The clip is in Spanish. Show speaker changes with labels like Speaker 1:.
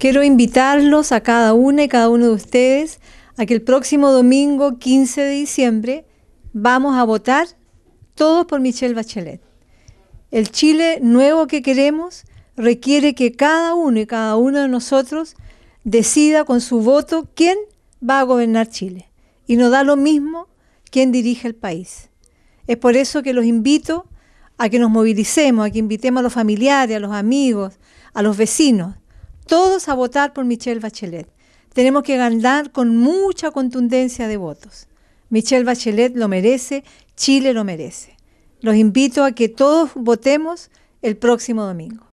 Speaker 1: Quiero invitarlos a cada una y cada uno de ustedes a que el próximo domingo 15 de diciembre vamos a votar todos por Michelle Bachelet. El Chile nuevo que queremos requiere que cada uno y cada uno de nosotros decida con su voto quién va a gobernar Chile. Y nos da lo mismo quién dirige el país. Es por eso que los invito a que nos movilicemos, a que invitemos a los familiares, a los amigos, a los vecinos todos a votar por Michelle Bachelet. Tenemos que ganar con mucha contundencia de votos. Michelle Bachelet lo merece, Chile lo merece. Los invito a que todos votemos el próximo domingo.